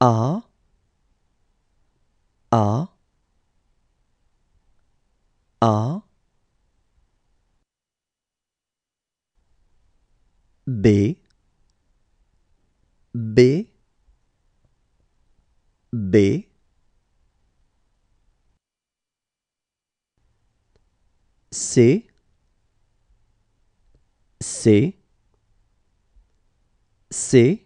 A A A B B B C C C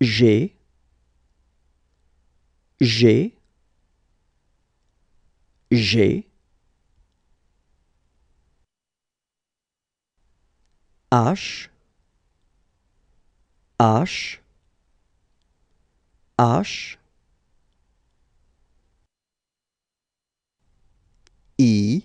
j'ai, G, j'ai, H, H, H, I,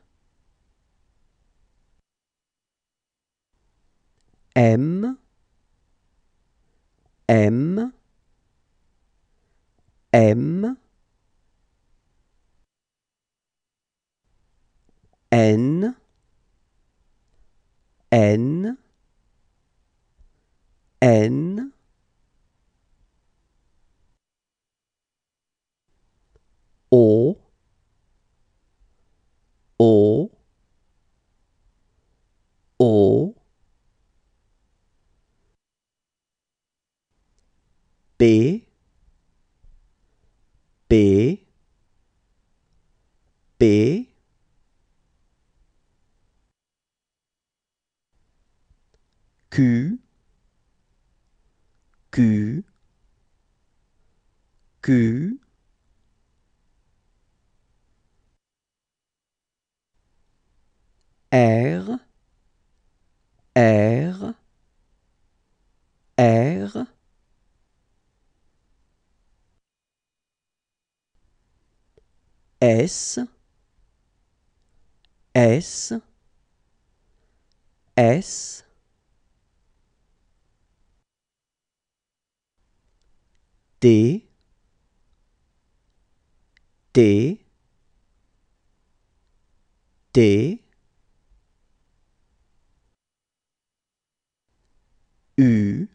M, M, M, N, N, N, B B B Q Q Q R S S S D D D U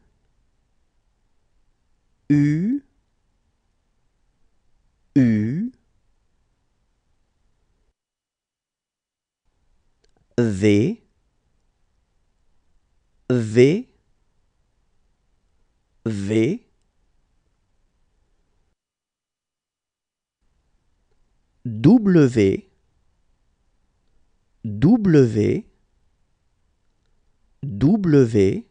U U V V V W W W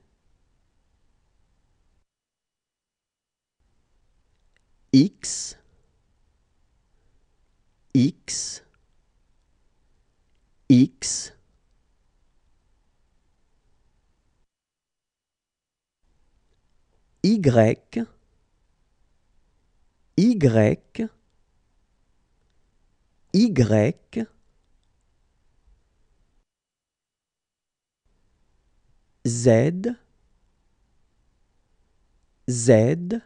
X X X Y, Y, Y, Z, Z,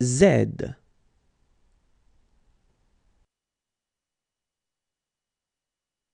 Z.